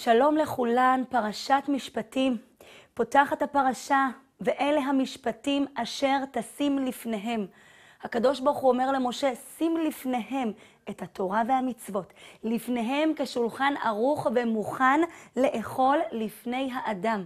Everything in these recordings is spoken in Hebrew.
שלום לכולן, פרשת משפטים. פותחת הפרשה, ואלה המשפטים אשר תשים לפניהם. הקדוש ברוך הוא אומר למשה, שים לפניהם את התורה והמצוות, לפניהם כשולחן ערוך ומוכן לאכול לפני האדם.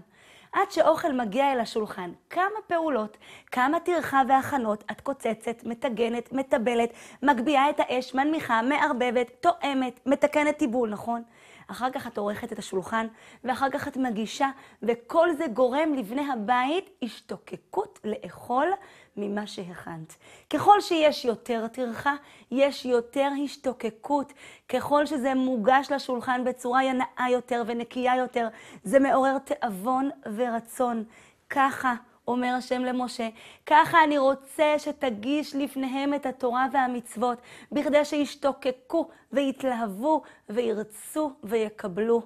עד שאוכל מגיע אל השולחן, כמה פעולות, כמה טרחה והכנות את קוצצת, מטגנת, מטבלת, מגביהה את האש, מנמיכה, מערבבת, תואמת, מתקנת טיבול, נכון? אחר כך את עורכת את השולחן, ואחר כך את מגישה, וכל זה גורם לבני הבית השתוקקות לאכול ממה שהכנת. ככל שיש יותר טרחה, יש יותר השתוקקות. ככל שזה מוגש לשולחן בצורה ינאה יותר ונקייה יותר, זה מעורר תיאבון ורצון. ככה אומר השם למשה, ככה אני רוצה שתגיש לפניהם את התורה והמצוות, בכדי שישתוקקו ויתלהבו וירצו ויקבלו.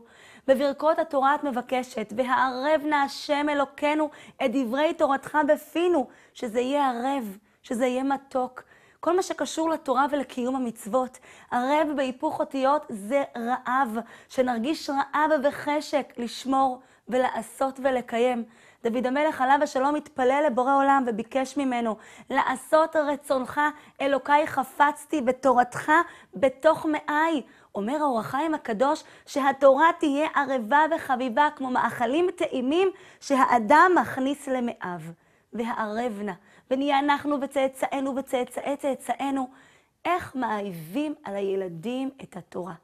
בברכות התורה את מבקשת, והערב נא השם אלוקינו את דברי תורתך בפינו, שזה יהיה ערב, שזה יהיה מתוק, כל מה שקשור לתורה ולקיום המצוות. ערב בהיפוך אותיות זה רעב, שנרגיש רעב וחשק לשמור ולעשות ולקיים. דוד המלך עליו השלום התפלל לבורא עולם וביקש ממנו, לעשות רצונך, אלוקיי חפצתי בתורתך בתוך מעי. אומר האור החיים הקדוש שהתורה תהיה ערבה וחביבה כמו מאכלים טעימים שהאדם מכניס למאיו. והערב נא. ונהיה אנחנו וצאצאינו וצאצאי צאצאינו. איך מאהיבים על הילדים את התורה?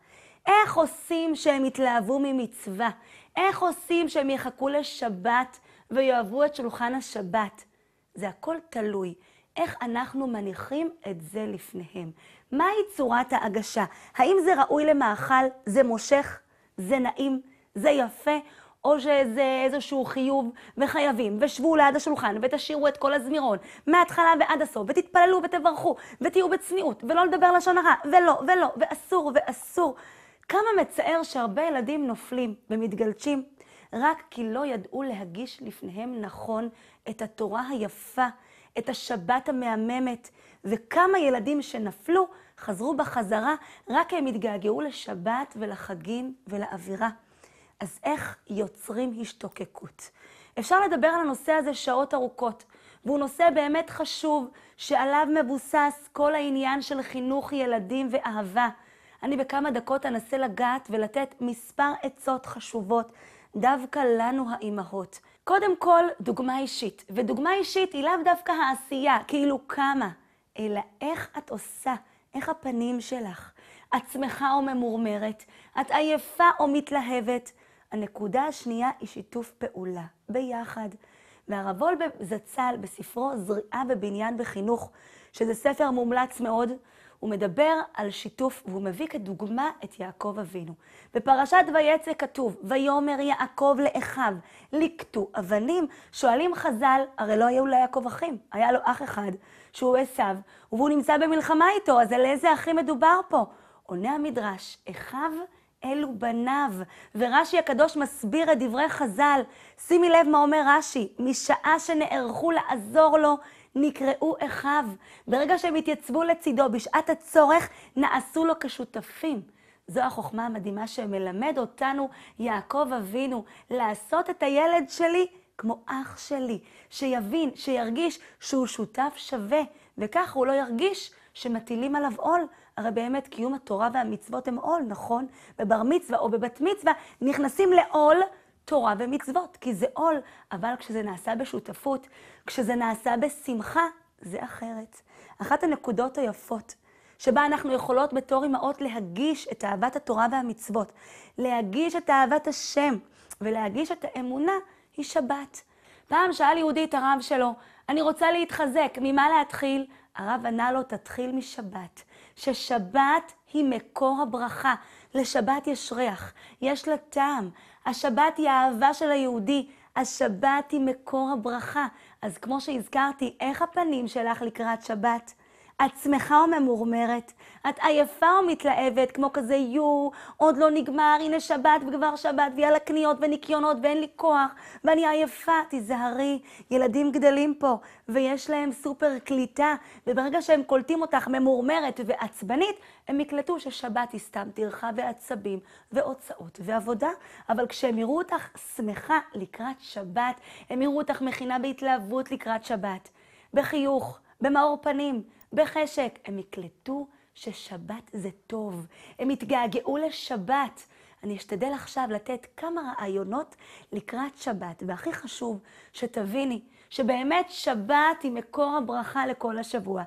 איך עושים שהם יתלהבו ממצווה? איך עושים שהם יחכו לשבת ויאהבו את שולחן השבת? זה הכל תלוי. איך אנחנו מניחים את זה לפניהם? מהי צורת ההגשה? האם זה ראוי למאכל? זה מושך? זה נעים? זה יפה? או שזה איזשהו חיוב וחייבים, ושבו ליד השולחן ותשאירו את כל הזמירון, מההתחלה ועד הסוף, ותתפללו ותברכו, ותהיו בצניעות, ולא לדבר לשון הרע, ולא, ולא, ואסור, ואסור. כמה מצער שהרבה ילדים נופלים ומתגלצ'ים רק כי לא ידעו להגיש לפניהם נכון את התורה היפה, את השבת המהממת, וכמה ילדים שנפלו חזרו בחזרה רק כי הם התגעגעו לשבת ולחגים ולאווירה. אז איך יוצרים השתוקקות? אפשר לדבר על הנושא הזה שעות ארוכות, והוא נושא באמת חשוב, שעליו מבוסס כל העניין של חינוך ילדים ואהבה. אני בכמה דקות אנסה לגעת ולתת מספר עצות חשובות דווקא לנו האימהות. קודם כל, דוגמה אישית. ודוגמה אישית היא לאו דווקא העשייה, כאילו כמה, אלא איך את עושה, איך הפנים שלך. את שמחה או ממורמרת, את עייפה או מתלהבת, הנקודה השנייה היא שיתוף פעולה, ביחד. והרב וולבה זצ"ל בספרו זריעה ובניין בחינוך, שזה ספר מומלץ מאוד, הוא מדבר על שיתוף, והוא מביא כדוגמה את יעקב אבינו. בפרשת ויצא כתוב, ויאמר יעקב לאחיו, לקטו אבנים. שואלים חז"ל, הרי לא היו ליעקב אחים, היה לו אח אחד, שהוא עשו, והוא נמצא במלחמה איתו, אז על איזה אחים מדובר פה? עונה המדרש, אחיו אלו בניו. ורש"י הקדוש מסביר את דברי חז"ל. שימי לב מה אומר רש"י, משעה שנערכו לעזור לו, נקראו אחיו. ברגע שהם התייצבו לצידו, בשעת הצורך, נעשו לו כשותפים. זו החוכמה המדהימה שמלמד אותנו יעקב אבינו, לעשות את הילד שלי כמו אח שלי, שיבין, שירגיש שהוא שותף שווה, וכך הוא לא ירגיש שמטילים עליו עול. הרי באמת קיום התורה והמצוות הם עול, נכון? בבר מצווה או בבת מצווה נכנסים לעול תורה ומצוות, כי זה עול, אבל כשזה נעשה בשותפות, כשזה נעשה בשמחה, זה אחרת. אחת הנקודות היפות שבה אנחנו יכולות בתור אמהות להגיש את אהבת התורה והמצוות, להגיש את אהבת השם ולהגיש את האמונה, היא שבת. פעם שאל יהודי את הרב שלו, אני רוצה להתחזק, ממה להתחיל? הרב ענה לו, תתחיל משבת, ששבת היא מקור הברכה. לשבת יש ריח, יש לה טעם. השבת היא האהבה של היהודי, השבת היא מקור הברכה. אז כמו שהזכרתי, איך הפנים שלך לקראת שבת? את שמחה וממורמרת, את עייפה ומתלהבת, כמו כזה יו, עוד לא נגמר, הנה שבת וכבר שבת, ויאללה קניות וניקיונות ואין לי כוח, ואני עייפה, תיזהרי, ילדים גדלים פה, ויש להם סופר קליטה, וברגע שהם קולטים אותך ממורמרת ועצבנית, הם יקלטו ששבת היא סתם טרחה ועצבים והוצאות ועבודה, אבל כשהם יראו אותך שמחה לקראת שבת, הם יראו אותך מכינה בהתלהבות לקראת שבת, בחיוך. במאור פנים, בחשק. הם יקלטו ששבת זה טוב. הם יתגעגעו לשבת. אני אשתדל עכשיו לתת כמה רעיונות לקראת שבת, והכי חשוב שתביני שבאמת שבת היא מקור הברכה לכל השבוע.